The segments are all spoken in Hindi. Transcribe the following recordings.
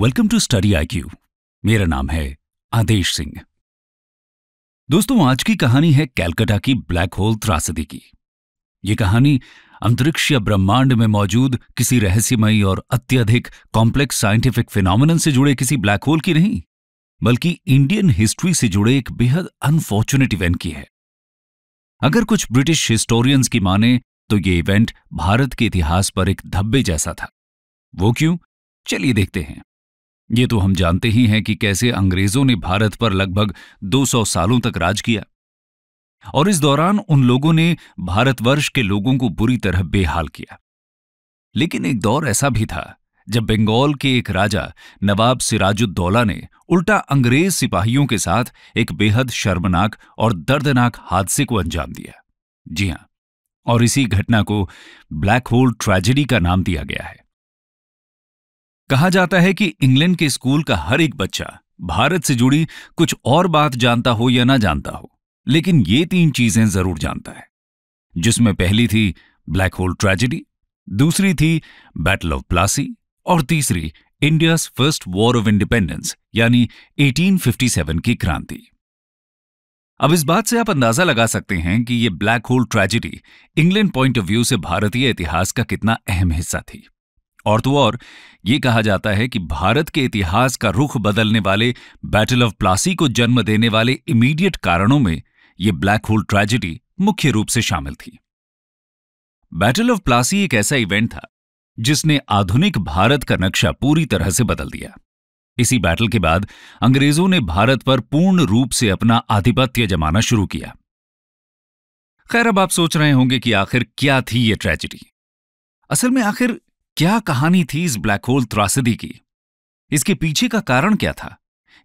welcome to study I Q मेरा नाम है आदेश सिंह दोस्तों आज की कहानी है कैलकटा की ब्लैक होल त्रासदी की ये कहानी अंतरिक्ष या ब्रह्मांड में मौजूद किसी रहस्यमयी और अत्यधिक कॉम्प्लेक्स साइंटिफिक फिनोमिन से जुड़े किसी ब्लैक होल की नहीं बल्कि इंडियन हिस्ट्री से जुड़े एक बेहद अनफॉर्चुनेट इवेंट की है अगर कुछ ब्रिटिश हिस्टोरियंस की माने तो ये इवेंट भारत के इतिहास पर एक धब्बे जैसा था वो क्यों चलिए देखते हैं ये तो हम जानते ही हैं कि कैसे अंग्रेजों ने भारत पर लगभग 200 सालों तक राज किया और इस दौरान उन लोगों ने भारतवर्ष के लोगों को बुरी तरह बेहाल किया लेकिन एक दौर ऐसा भी था जब बंगाल के एक राजा नवाब सिराजुद्दौला ने उल्टा अंग्रेज सिपाहियों के साथ एक बेहद शर्मनाक और दर्दनाक हादसे को अंजाम दिया जी हां और इसी घटना को ब्लैक होल ट्रेजेडी का नाम दिया गया है कहा जाता है कि इंग्लैंड के स्कूल का हर एक बच्चा भारत से जुड़ी कुछ और बात जानता हो या ना जानता हो लेकिन ये तीन चीजें जरूर जानता है जिसमें पहली थी ब्लैक होल ट्रेजिडी दूसरी थी बैटल ऑफ प्लासी और तीसरी India first war of independence यानी 1857 की क्रांति अब इस बात से आप अंदाजा लगा सकते हैं कि यह black hole tragedy England point of view से भारतीय इतिहास का कितना अहम हिस्सा थी और तो और ये कहा जाता है कि भारत के इतिहास का रुख बदलने वाले बैटल ऑफ प्लासी को जन्म देने वाले इमीडिएट कारणों में ये ब्लैक होल ट्रेजिडी मुख्य रूप से शामिल थी बैटल ऑफ प्लासी एक ऐसा इवेंट था जिसने आधुनिक भारत का नक्शा पूरी तरह से बदल दिया इसी बैटल के बाद अंग्रेजों ने भारत पर पूर्ण रूप से अपना आधिपत्य जमाना शुरू किया खैर अब आप सोच रहे होंगे कि आखिर क्या थी ये ट्रेजिडी असल में आखिर क्या कहानी थी इस ब्लैक होल त्रासदी की इसके पीछे का कारण क्या था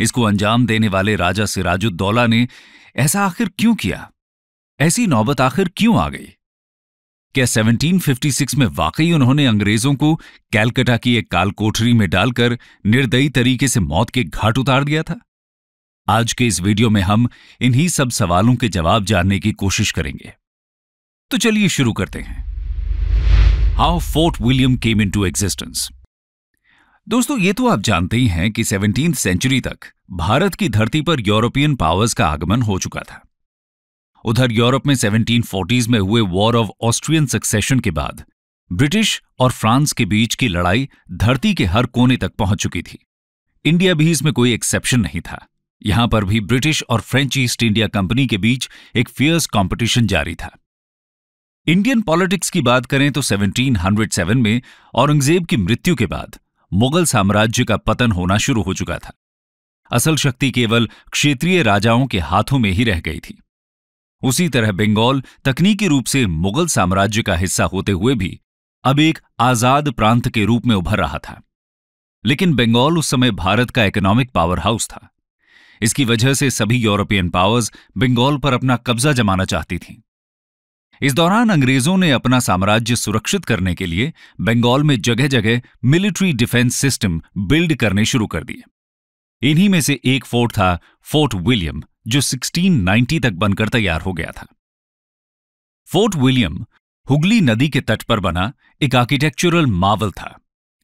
इसको अंजाम देने वाले राजा सिराजुद्दौला ने ऐसा आखिर क्यों किया ऐसी नौबत आखिर क्यों आ गई क्या 1756 में वाकई उन्होंने अंग्रेजों को कैलकटा की एक काल कोठरी में डालकर निर्दयी तरीके से मौत के घाट उतार दिया था आज के इस वीडियो में हम इन्हीं सब सवालों के जवाब जानने की कोशिश करेंगे तो चलिए शुरू करते हैं how Fort William came into existence दोस्तों ये तो आप जानते ही हैं कि सेवनटीन सेंचुरी तक भारत की धरती पर यूरोपियन पावर्स का आगमन हो चुका था उधर यूरोप में फोर्टीज में हुए वॉर ऑफ ऑस्ट्रियन सक्सेशन के बाद ब्रिटिश और फ्रांस के बीच की लड़ाई धरती के हर कोने तक पहुंच चुकी थी इंडिया भी इसमें कोई एक्सेप्शन नहीं था यहां पर भी ब्रिटिश और फ्रेंच ईस्ट इंडिया कंपनी के बीच एक फियर्स कंपटीशन जारी था इंडियन पॉलिटिक्स की बात करें तो 1707 में औरंगजेब की मृत्यु के बाद मुगल साम्राज्य का पतन होना शुरू हो चुका था असल शक्ति केवल क्षेत्रीय राजाओं के हाथों में ही रह गई थी उसी तरह बंगाल तकनीकी रूप से मुगल साम्राज्य का हिस्सा होते हुए भी अब एक आजाद प्रांत के रूप में उभर रहा था लेकिन बंगाल उस समय भारत का इकोनॉमिक पावर हाउस था इसकी वजह से सभी यूरोपियन पावर्स बंगाल पर अपना कब्जा जमाना चाहती थीं इस दौरान अंग्रेजों ने अपना साम्राज्य सुरक्षित करने के लिए बंगाल में जगह जगह मिलिट्री डिफेंस सिस्टम बिल्ड करने शुरू कर दिए इन्हीं में से एक फोर्ट था फोर्ट विलियम जो 1690 तक बनकर तैयार हो गया था फोर्ट विलियम हुगली नदी के तट पर बना एक आर्किटेक्चुरल मावल था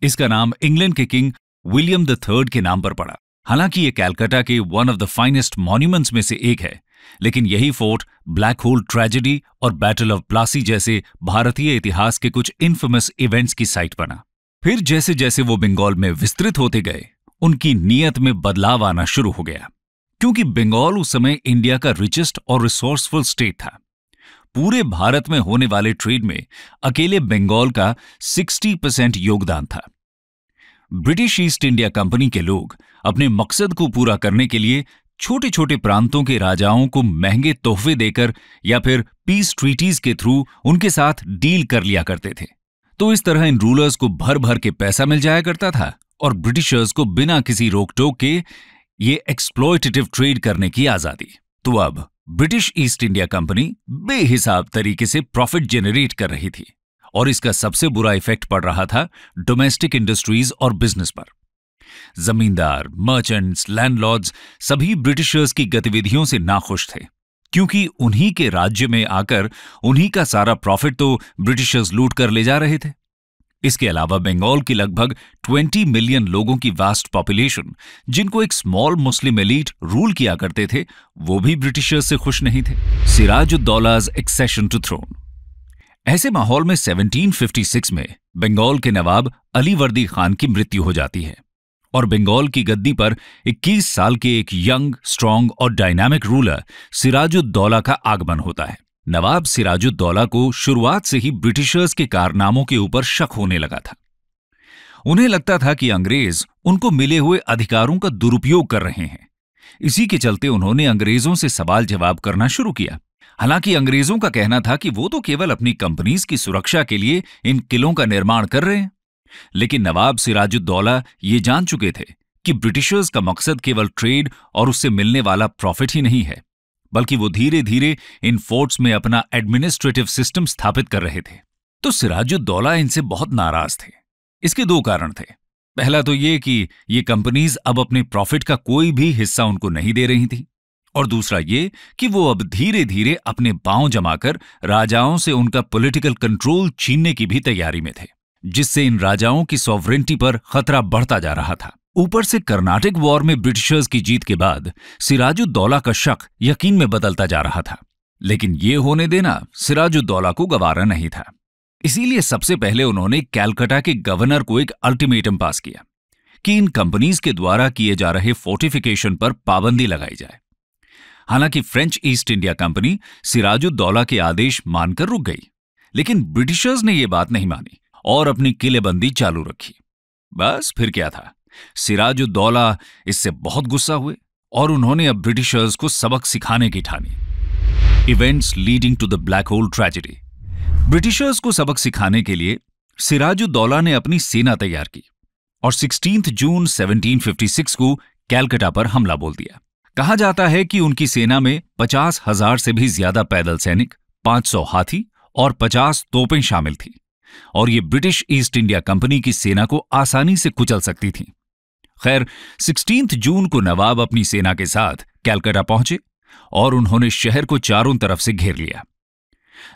इसका नाम इंग्लैंड के किंग विलियम द थर्ड के नाम पर पड़ा हालांकि यह कैलकाटा के one of the finest monuments में से एक है लेकिन यही फोर्ट ब्लैक होल ट्रेजेडी और बैटल ऑफ प्लासी जैसे भारतीय इतिहास के कुछ इन्फेमस इवेंट्स की साइट बना फिर जैसे जैसे वो बंगाल में विस्तृत होते गए उनकी नीयत में बदलाव आना शुरू हो गया क्योंकि बंगाल उस समय इंडिया का रिचेस्ट और रिसोर्सफुल स्टेट था पूरे भारत में होने वाले ट्रेड में अकेले बंगाल का 60 परसेंट योगदान था ब्रिटिश ईस्ट इंडिया कंपनी के लोग अपने मकसद को पूरा करने के लिए छोटे छोटे प्रांतों के राजाओं को महंगे तोहफे देकर या फिर पीस ट्रीटीज के थ्रू उनके साथ डील कर लिया करते थे तो इस तरह इन रूलर्स को भर भर के पैसा मिल जाया करता था और ब्रिटिशर्स को बिना किसी रोक टोक के ये एक्सप्लोइटेटिव ट्रेड करने की आजादी तो अब ब्रिटिश ईस्ट इंडिया कंपनी बेहिसाब तरीके से प्रॉफिट जेनरेट कर रही थी और इसका सबसे बुरा इफेक्ट पड़ रहा था डोमेस्टिक इंडस्ट्रीज और बिजनेस पर जमींदार मर्चेंट्स लैंडलॉर्ड्स सभी ब्रिटिशर्स की गतिविधियों से नाखुश थे क्योंकि उन्हीं के राज्य में आकर उन्हीं का सारा प्रॉफिट तो ब्रिटिशर्स लूट कर ले जा रहे थे इसके अलावा बंगाल की लगभग 20 मिलियन लोगों की वास्ट पॉपुलेशन जिनको एक स्मॉल मुस्लिम एलीट रूल किया करते थे वो भी ब्रिटिशर्स से खुश नहीं थे Siraj Uddaulah's accession to throne ऐसे माहौल में 1756 में बंगाल के नवाब अली वर्दी खान की मृत्यु हो जाती है और बंगाल की गद्दी पर 21 साल के एक यंग स्ट्रांग और डायनामिक रूलर सिराजुद्दौला का आगमन होता है नवाब सिराजुद्दौला को शुरुआत से ही ब्रिटिशर्स के कारनामों के ऊपर शक होने लगा था उन्हें लगता था कि अंग्रेज उनको मिले हुए अधिकारों का दुरुपयोग कर रहे हैं इसी के चलते उन्होंने अंग्रेजों से सवाल जवाब करना शुरू किया हालांकि अंग्रेजों का कहना था कि वो तो केवल अपनी कंपनीज की सुरक्षा के लिए इन किलों का निर्माण कर रहे हैं लेकिन नवाब सिराजुद्दौला ये जान चुके थे कि ब्रिटिशर्स का मकसद केवल ट्रेड और उससे मिलने वाला प्रॉफिट ही नहीं है बल्कि वो धीरे धीरे इन फोर्ट्स में अपना एडमिनिस्ट्रेटिव सिस्टम स्थापित कर रहे थे तो सिराजुद्दौला इनसे बहुत नाराज थे इसके दो कारण थे पहला तो ये कि ये कंपनीज अब अपने प्रॉफिट का कोई भी हिस्सा उनको नहीं दे रही थी और दूसरा ये कि वो अब धीरे धीरे अपने पांव जमाकर राजाओं से उनका पॉलिटिकल कंट्रोल छीनने की भी तैयारी में थे जिससे इन राजाओं की सॉवरेंटी पर खतरा बढ़ता जा रहा था ऊपर से कर्नाटक वॉर में ब्रिटिशर्स की जीत के बाद सिराजुद्दौला का शक यकीन में बदलता जा रहा था लेकिन ये होने देना सिराजुद्दौला को गवारा नहीं था इसीलिए सबसे पहले उन्होंने कैलकाटा के गवर्नर को एक अल्टीमेटम पास किया कि इन कंपनीज के द्वारा किए जा रहे फोर्टिफिकेशन पर पाबंदी लगाई जाए हालांकि French East India Company Sirajuddaulah के आदेश मानकर रुक गई लेकिन ब्रिटिशर्स ने यह बात नहीं मानी और अपनी किलेबंदी चालू रखी बस फिर क्या था सिराजुद्दौला इससे बहुत गुस्सा हुए और उन्होंने अब ब्रिटिशर्स को सबक सिखाने की ठानी events leading to the black hole tragedy Britishers को सबक सिखाने के लिए सिराजुद्दौला ने अपनी सेना तैयार की और 16 जून 1756 को कैलकटा पर हमला बोल दिया कहा जाता है कि उनकी सेना में पचास हजार से भी ज्यादा पैदल सैनिक 500 हाथी और 50 तोपें शामिल थीं और ये ब्रिटिश ईस्ट इंडिया कंपनी की सेना को आसानी से कुचल सकती थी खैर सिक्सटीन जून को नवाब अपनी सेना के साथ कैलकटा पहुंचे और उन्होंने शहर को चारों तरफ से घेर लिया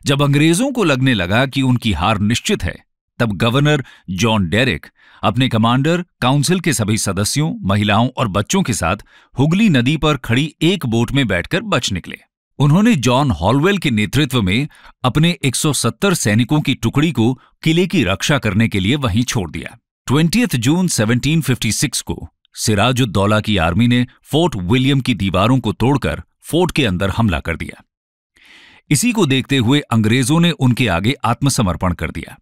जब अंग्रेजों को लगने लगा कि उनकी हार निश्चित है तब गवर्नर जॉन डेरिक अपने कमांडर काउंसिल के सभी सदस्यों महिलाओं और बच्चों के साथ हुगली नदी पर खड़ी एक बोट में बैठकर बच निकले उन्होंने जॉन हॉलवेल के नेतृत्व में अपने 170 सैनिकों की टुकड़ी को किले की रक्षा करने के लिए वहीं छोड़ दिया ट्वेंटी जून 1756 को सिराजुद्दौला की आर्मी ने फोर्ट विलियम की दीवारों को तोड़कर फोर्ट के अंदर हमला कर दिया इसी को देखते हुए अंग्रेजों ने उनके आगे आत्मसमर्पण कर दिया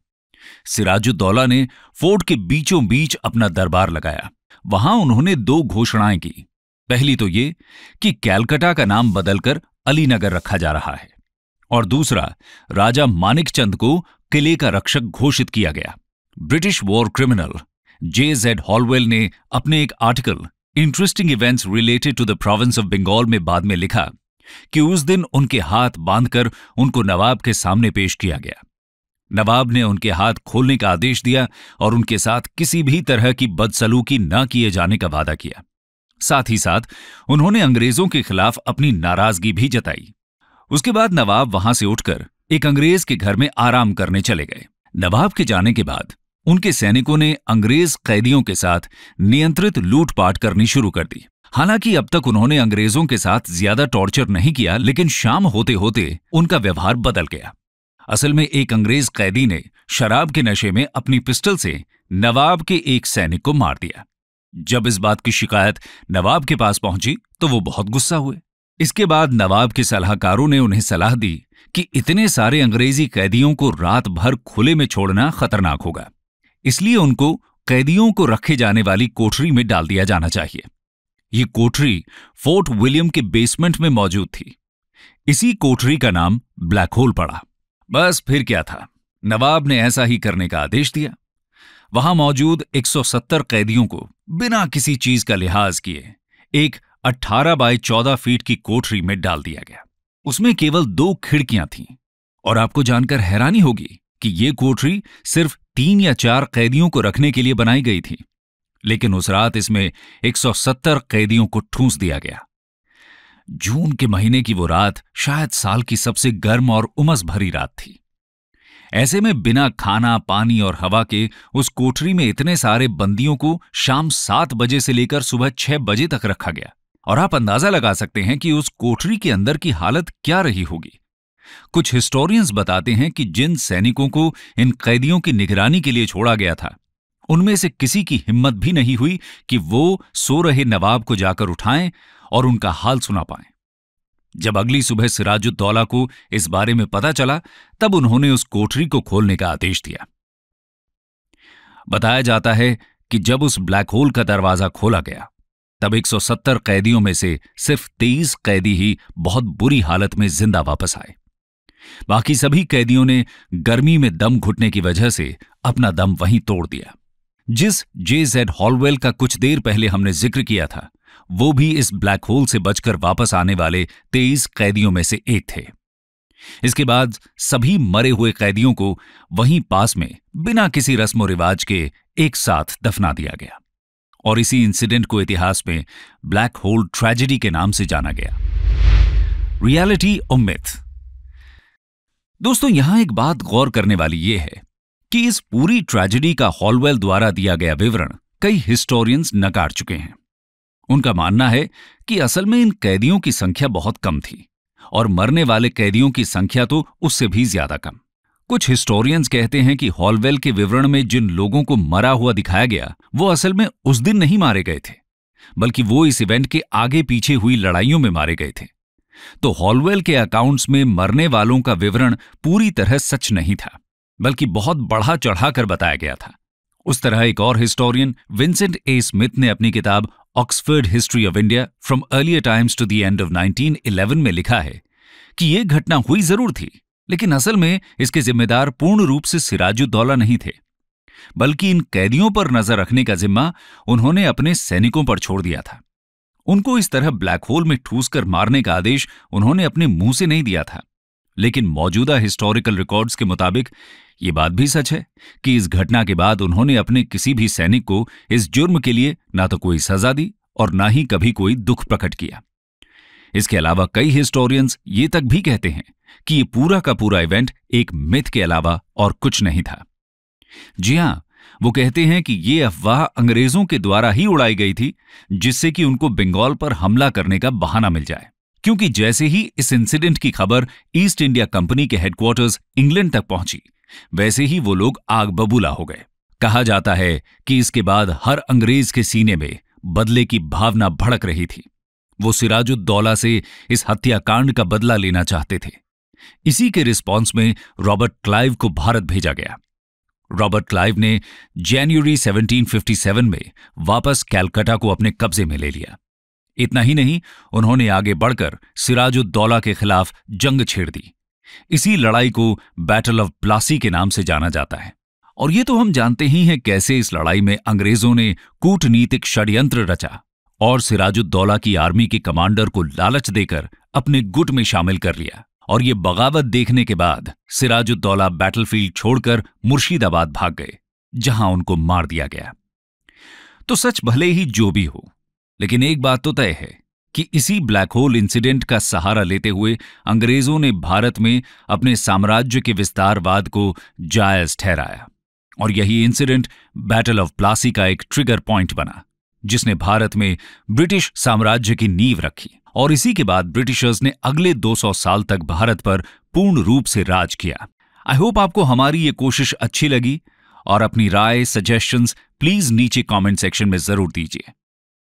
सिराजुद्दौला ने फोर्ट के बीचों बीच अपना दरबार लगाया वहां उन्होंने दो घोषणाएं की पहली तो ये कि कैलकटा का नाम बदलकर अलीनगर रखा जा रहा है और दूसरा राजा मानिकचंद को किले का रक्षक घोषित किया गया British war criminal J Z Holwell ने अपने एक article interesting events related to the province of Bengal में बाद में लिखा कि उस दिन उनके हाथ बांधकर उनको नवाब के सामने पेश किया गया नवाब ने उनके हाथ खोलने का आदेश दिया और उनके साथ किसी भी तरह की बदसलूकी न किए जाने का वादा किया साथ ही साथ उन्होंने अंग्रेजों के खिलाफ अपनी नाराजगी भी जताई उसके बाद नवाब वहां से उठकर एक अंग्रेज के घर में आराम करने चले गए नवाब के जाने के बाद उनके सैनिकों ने अंग्रेज कैदियों के साथ नियंत्रित लूटपाट करनी शुरू कर दी हालांकि अब तक उन्होंने अंग्रेजों के साथ ज्यादा टॉर्चर नहीं किया लेकिन शाम होते होते उनका व्यवहार बदल गया असल में एक अंग्रेज कैदी ने शराब के नशे में अपनी पिस्टल से नवाब के एक सैनिक को मार दिया जब इस बात की शिकायत नवाब के पास पहुंची तो वो बहुत गुस्सा हुए इसके बाद नवाब के सलाहकारों ने उन्हें सलाह दी कि इतने सारे अंग्रेजी कैदियों को रात भर खुले में छोड़ना खतरनाक होगा इसलिए उनको कैदियों को रखे जाने वाली कोठरी में डाल दिया जाना चाहिए ये कोठरी फोर्ट विलियम के बेसमेंट में मौजूद थी इसी कोठरी का नाम ब्लैक होल पड़ा बस फिर क्या था नवाब ने ऐसा ही करने का आदेश दिया वहां मौजूद 170 कैदियों को बिना किसी चीज का लिहाज किए एक 18 बाय 14 फीट की कोठरी में डाल दिया गया उसमें केवल दो खिड़कियां थीं और आपको जानकर हैरानी होगी कि ये कोठरी सिर्फ तीन या चार कैदियों को रखने के लिए बनाई गई थी लेकिन उस रात इसमें 170 कैदियों को ठूंस दिया गया जून के महीने की वो रात शायद साल की सबसे गर्म और उमस भरी रात थी ऐसे में बिना खाना पानी और हवा के उस कोठरी में इतने सारे बंदियों को शाम सात बजे से लेकर सुबह छह बजे तक रखा गया और आप अंदाजा लगा सकते हैं कि उस कोठरी के अंदर की हालत क्या रही होगी कुछ हिस्टोरियंस बताते हैं कि जिन सैनिकों को इन कैदियों की निगरानी के लिए छोड़ा गया था उनमें से किसी की हिम्मत भी नहीं हुई कि वो सो रहे नवाब को जाकर उठाएं और उनका हाल सुना पाएं जब अगली सुबह सिराजुद्दौला को इस बारे में पता चला तब उन्होंने उस कोठरी को खोलने का आदेश दिया बताया जाता है कि जब उस ब्लैक होल का दरवाजा खोला गया तब 170 कैदियों में से सिर्फ 23 कैदी ही बहुत बुरी हालत में जिंदा वापस आए बाकी सभी कैदियों ने गर्मी में दम घुटने की वजह से अपना दम वहीं तोड़ दिया जिस जे जेड हॉलवेल का कुछ देर पहले हमने जिक्र किया था वो भी इस ब्लैक होल से बचकर वापस आने वाले तेईस कैदियों में से एक थे इसके बाद सभी मरे हुए कैदियों को वहीं पास में बिना किसी रस्म रिवाज के एक साथ दफना दिया गया और इसी इंसिडेंट को इतिहास में ब्लैक होल ट्रेजेडी के नाम से जाना गया रियलिटी उम्मीद दोस्तों यहां एक बात गौर करने वाली यह है कि इस पूरी ट्रेजेडी का हॉलवेल द्वारा दिया गया विवरण कई हिस्टोरियंस नकार चुके हैं उनका मानना है कि असल में इन कैदियों की संख्या बहुत कम थी और मरने वाले कैदियों की संख्या तो उससे भी ज्यादा कम कुछ हिस्टोरियंस कहते हैं कि हॉलवेल के विवरण में जिन लोगों को मरा हुआ दिखाया गया वो असल में उस दिन नहीं मारे गए थे बल्कि वो इस इवेंट के आगे पीछे हुई लड़ाइयों में मारे गए थे तो हॉलवेल के अकाउंट्स में मरने वालों का विवरण पूरी तरह सच नहीं था बल्कि बहुत बढ़ा चढ़ाकर बताया गया था उस तरह एक और हिस्टोरियन विंसेंट ए स्मिथ ने अपनी किताब Oxford history of India from earlier times to the end of 1911 में लिखा है कि यह घटना हुई जरूर थी लेकिन असल में इसके जिम्मेदार पूर्ण रूप से सिराजुद्दौला नहीं थे बल्कि इन कैदियों पर नजर रखने का जिम्मा उन्होंने अपने सैनिकों पर छोड़ दिया था उनको इस तरह ब्लैक होल में ठूसकर मारने का आदेश उन्होंने अपने मुंह से नहीं दिया था लेकिन मौजूदा हिस्टोरिकल रिकॉर्ड्स के मुताबिक ये बात भी सच है कि इस घटना के बाद उन्होंने अपने किसी भी सैनिक को इस जुर्म के लिए ना तो कोई सजा दी और ना ही कभी कोई दुख प्रकट किया इसके अलावा कई हिस्टोरियंस ये तक भी कहते हैं कि ये पूरा का पूरा इवेंट एक मिथ के अलावा और कुछ नहीं था जी हां वो कहते हैं कि ये अफवाह अंग्रेजों के द्वारा ही उड़ाई गई थी जिससे कि उनको बंगाल पर हमला करने का बहाना मिल जाए क्योंकि जैसे ही इस इंसिडेंट की खबर ईस्ट इंडिया कंपनी के हेडक्वार्टर्स इंग्लैंड तक पहुंची वैसे ही वो लोग आग बबूला हो गए कहा जाता है कि इसके बाद हर अंग्रेज के सीने में बदले की भावना भड़क रही थी वो सिराजुद्दौला से इस हत्याकांड का बदला लेना चाहते थे इसी के रिस्पॉन्स में रॉबर्ट क्लाइव को भारत भेजा गया रॉबर्ट क्लाइव ने जनवरी 1757 में वापस कैलकाटा को अपने कब्जे में ले लिया इतना ही नहीं उन्होंने आगे बढ़कर सिराजुद्दौला के खिलाफ जंग छेड़ दी इसी लड़ाई को बैटल ऑफ प्लासी के नाम से जाना जाता है और ये तो हम जानते ही हैं कैसे इस लड़ाई में अंग्रेजों ने कूटनीतिक षड्यंत्र रचा और सिराजुद्दौला की आर्मी के कमांडर को लालच देकर अपने गुट में शामिल कर लिया और ये बगावत देखने के बाद सिराजुद्दौला बैटलफील्ड छोड़कर मुर्शिदाबाद भाग गए जहां उनको मार दिया गया तो सच भले ही जो भी हो लेकिन एक बात तो तय है कि इसी ब्लैक होल इंसिडेंट का सहारा लेते हुए अंग्रेजों ने भारत में अपने साम्राज्य के विस्तारवाद को जायज ठहराया और यही इंसिडेंट बैटल ऑफ प्लासी का एक ट्रिगर पॉइंट बना जिसने भारत में ब्रिटिश साम्राज्य की नींव रखी और इसी के बाद ब्रिटिशर्स ने अगले 200 साल तक भारत पर पूर्ण रूप से राज किया आई होप आपको हमारी ये कोशिश अच्छी लगी और अपनी राय सजेशंस प्लीज नीचे कमेंट सेक्शन में जरूर दीजिए